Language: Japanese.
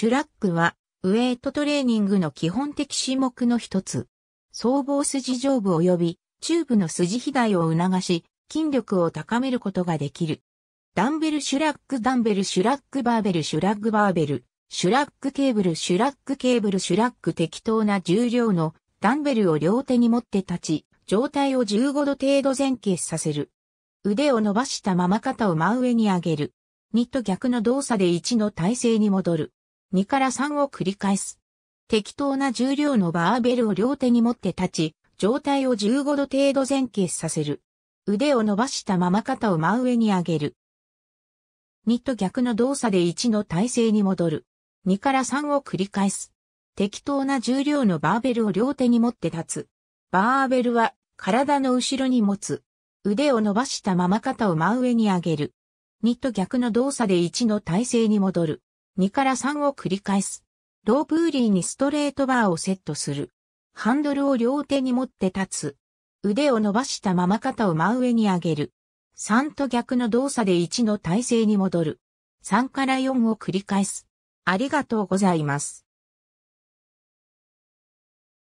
シュラックは、ウェイトトレーニングの基本的種目の一つ。僧帽筋上部及び、チューブの筋肥大を促し、筋力を高めることができる。ダンベルシュラックダンベルシュラックバーベルシュラックバーベルシュラックケーブルシュラックケーブルシュラック適当な重量のダンベルを両手に持って立ち、上体を15度程度前傾させる。腕を伸ばしたまま肩を真上に上げる。2と逆の動作で1の体勢に戻る。2から3を繰り返す。適当な重量のバーベルを両手に持って立ち、上体を15度程度前傾させる。腕を伸ばしたまま肩を真上に上げる。2と逆の動作で1の体勢に戻る。2から3を繰り返す。適当な重量のバーベルを両手に持って立つ。バーベルは体の後ろに持つ。腕を伸ばしたまま肩を真上に上げる。2と逆の動作で1の体勢に戻る。2から3を繰り返す。ロープーリーにストレートバーをセットする。ハンドルを両手に持って立つ。腕を伸ばしたまま肩を真上に上げる。3と逆の動作で1の体勢に戻る。3から4を繰り返す。ありがとうございます。